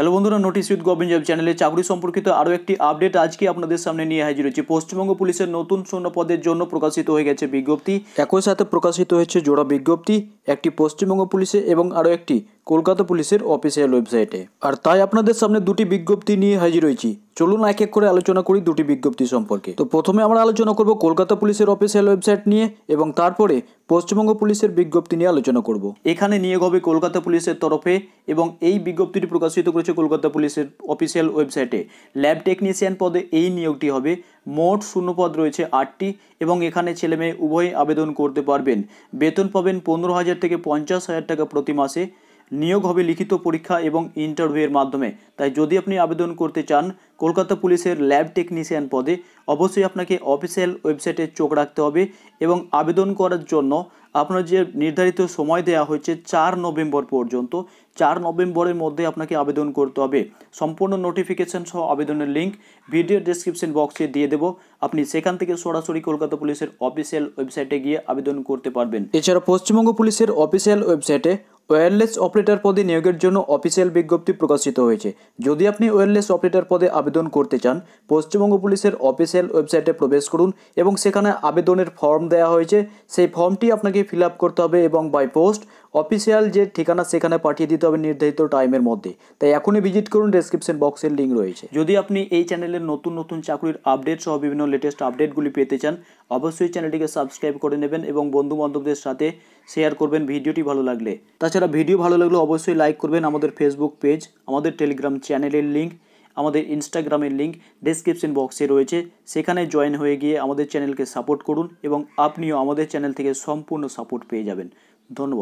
hello বন্ধুরা notice with government job চ্যানেলে চাকরি সম্পর্কিত আরও একটি আপডেট আজকে আপনাদের সামনে নিয়ে হাজির হয়েছে পশ্চিমবঙ্গ পুলিশের নতুন শূন্য পদের জন্য প্রকাশিত হয়ে গেছে বিজ্ঞপ্তি একই সাথে প্রকাশিত হয়েছে জোড়া বিজ্ঞপ্তি একটি পশ্চিমবঙ্গ পুলিশে এবং আরও একটি কলকাতা পুলিশের অফিসিয়াল ওয়েবসাইটে আর তাই আপনাদের সামনে দুটি বিজ্ঞপ্তি নিয়ে হাজির হয়েছি চলুন এক এক করে আলোচনা করি দুটি বিজ্ঞপ্তি সম্পর্কে তো প্রথমে আমরা আলোচনা করব কলকাতা পুলিশের অফিসিয়াল ওয়েবসাইট নিয়ে এবং তারপরে পশ্চিমবঙ্গ পুলিশের বিজ্ঞপ্তি নিয়ে আলোচনা করব এখানে নিয়োগ হবে কলকাতা পুলিশের তরফে এবং এই বিজ্ঞপ্তিটি প্রকাশিত করেছে কলকাতা পুলিশের অফিসিয়াল ওয়েবসাইটে ল্যাব টেকনিশিয়ান পদে এই নিয়োগটি হবে মোট শূন্য পদ রয়েছে আটটি এবং এখানে ছেলে মেয়ে উভয়ই আবেদন করতে পারবেন বেতন পাবেন পনেরো হাজার থেকে পঞ্চাশ হাজার টাকা প্রতি মাসে নিয়োগ হবে লিখিত পরীক্ষা এবং ইন্টারভিউয়ের মাধ্যমে তাই যদি আপনি আবেদন করতে চান কলকাতা পুলিশের ল্যাব টেকনিশিয়ান পদে অবশ্যই আপনাকে অফিসিয়াল ওয়েবসাইটে চোখ রাখতে হবে এবং আবেদন করার জন্য আপনার যে নির্ধারিত সময় দেওয়া হয়েছে চার নভেম্বর পর্যন্ত চার নভেম্বরের মধ্যে আপনাকে আবেদন করতে হবে সম্পূর্ণ নোটিফিকেশান সহ আবেদনের লিঙ্ক ভিডিও ডেসক্রিপশন বক্সে দিয়ে দেব আপনি সেখান থেকে সরাসরি কলকাতা পুলিশের অফিসিয়াল ওয়েবসাইটে গিয়ে আবেদন করতে পারবেন এছাড়া পশ্চিমবঙ্গ পুলিশের অফিসিয়াল ওয়েবসাইটে ওয়্যারলেস অপারেটর পদে নিয়োগের জন্য অফিসিয়াল বিজ্ঞপ্তি প্রকাশিত হয়েছে যদি আপনি ওয়্যারলেস অপারেটর পদে আবেদন করতে চান পশ্চিমবঙ্গ পুলিশের অফিসিয়াল ওয়েবসাইটে প্রবেশ করুন এবং সেখানে আবেদনের ফর্ম দেওয়া হয়েছে সেই ফর্মটি আপনাকে ফিল করতে হবে এবং বাই পোস্ট অফিসিয়াল যে ঠিকানা সেখানে পাঠিয়ে দিতে হবে নির্ধারিত টাইমের মধ্যে তাই এখনই ভিজিট করুন ডেসক্রিপশন বক্সের লিঙ্ক রয়েছে যদি আপনি এই চ্যানেলের নতুন নতুন চাকরির আপডেট সহ বিভিন্ন লেটেস্ট আপডেটগুলি পেতে চান অবশ্যই চ্যানেলটিকে সাবস্ক্রাইব করে নেবেন এবং বন্ধু বান্ধবদের সাথে শেয়ার করবেন ভিডিওটি ভালো লাগলে তাছাড়া ভিডিও ভালো লাগলে অবশ্যই লাইক করবেন আমাদের ফেসবুক পেজ আমাদের টেলিগ্রাম চ্যানেলের লিঙ্ক আমাদের ইনস্টাগ্রামের লিঙ্ক ডেসক্রিপশন বক্সে রয়েছে সেখানে জয়েন হয়ে গিয়ে আমাদের চ্যানেলকে সাপোর্ট করুন এবং আপনিও আমাদের চ্যানেল থেকে সম্পূর্ণ সাপোর্ট পেয়ে যাবেন ধন্যবাদ